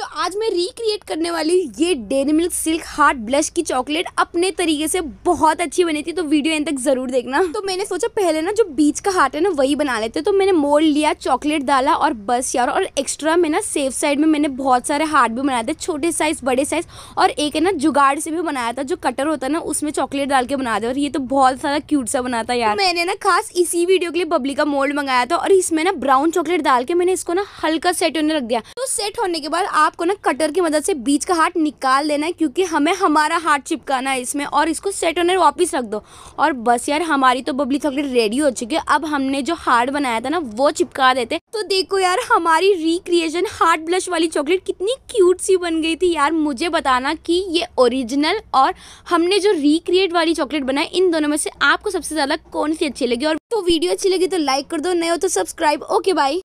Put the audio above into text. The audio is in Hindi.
तो आज मैं रिक्रिएट करने वाली हूँ ये Dairy Milk Silk Heart Blush की चॉकलेट अपने तरीके से बहुत अच्छी बनी थी तो वीडियो एंड तक जरूर देखना तो मैंने सोचा पहले ना जो बीच का हार्ट है ना वही बना लेते तो मैंने मोल लिया चॉकलेट डाला और बस यार और एक्स्ट्रा मैं ना सेफ साइड में मैंने बहुत सारे हार्ट भी बनाए थे छोटे साइज बड़े साइज और एक है ना जुगाड़ से भी बनाया था जो कटर होता है ना उसमें चॉकलेट डाल के बनाते और ये तो बहुत सारा क्यूट सा बना था यार तो मैंने ना खास इसी वीडियो के लिए बबली का मोल्ड मंगाया था और इसमें ना ब्राउन चॉकलेट डाल के मैंने इसको ना हल्का सेट होने रख दिया तो सेट होने के बाद आप आपको ना कटर की मदद से बीच का हाथ निकाल देना है क्योंकि हमें हमारा हाथ चिपकाना है इसमें और इसको सेट होने वापस रख दो और बस यार हमारी तो बबली चॉकलेट रेडी हो चुकी है अब हमने जो हार्ट बनाया था ना वो चिपका देते तो देखो यार हमारी रिक्रिएशन हार्ट ब्लश वाली चॉकलेट कितनी क्यूट सी बन गई थी यार मुझे बताना कि ये ओरिजिनल और हमने जो रिक्रिएट वाली चॉकलेट बनाई इन दोनों में से आपको सबसे ज़्यादा कौन सी अच्छी लगी और तो वीडियो अच्छी लगी तो लाइक कर दो नए हो तो सब्सक्राइब ओके बाई